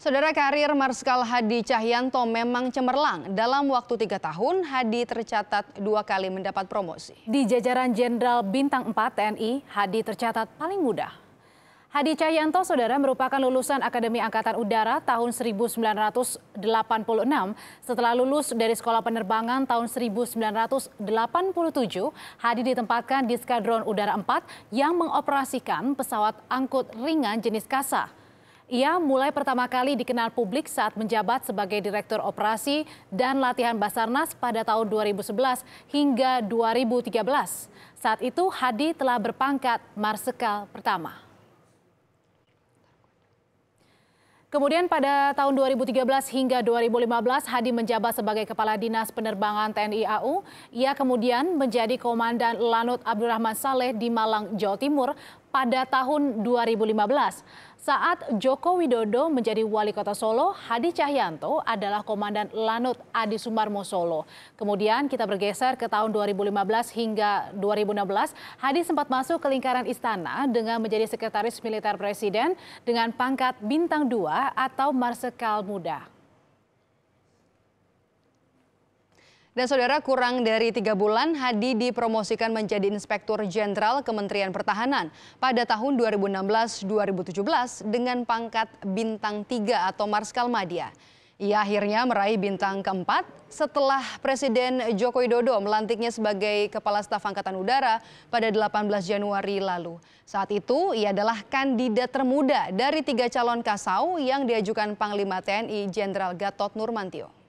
Saudara karir Marskal Hadi Cahyanto memang cemerlang. Dalam waktu tiga tahun, Hadi tercatat dua kali mendapat promosi. Di jajaran Jenderal Bintang 4 TNI, Hadi tercatat paling mudah. Hadi Cahyanto, saudara, merupakan lulusan Akademi Angkatan Udara tahun 1986 setelah lulus dari Sekolah Penerbangan tahun 1987. Hadi ditempatkan di Skadron Udara 4 yang mengoperasikan pesawat angkut ringan jenis kasa. Ia mulai pertama kali dikenal publik saat menjabat sebagai Direktur Operasi dan Latihan Basarnas pada tahun 2011 hingga 2013. Saat itu Hadi telah berpangkat Marsekal pertama. Kemudian pada tahun 2013 hingga 2015 Hadi menjabat sebagai Kepala Dinas Penerbangan TNI AU. Ia kemudian menjadi Komandan Lanut Abdurrahman Saleh di Malang, Jawa Timur pada tahun 2015. Saat Joko Widodo menjadi wali kota Solo, Hadi Cahyanto adalah komandan Lanut Adi Sumarmo Solo. Kemudian kita bergeser ke tahun 2015 hingga 2016, Hadi sempat masuk ke lingkaran istana dengan menjadi sekretaris militer presiden dengan pangkat bintang 2 atau marsekal muda. Dan saudara kurang dari tiga bulan Hadi dipromosikan menjadi Inspektur Jenderal Kementerian Pertahanan pada tahun 2016-2017 dengan pangkat Bintang 3 atau Marskal Madia. Ia akhirnya meraih bintang keempat setelah Presiden Joko Widodo melantiknya sebagai Kepala Staf Angkatan Udara pada 18 Januari lalu. Saat itu ia adalah kandidat termuda dari tiga calon kasau yang diajukan Panglima TNI Jenderal Gatot Nurmantio.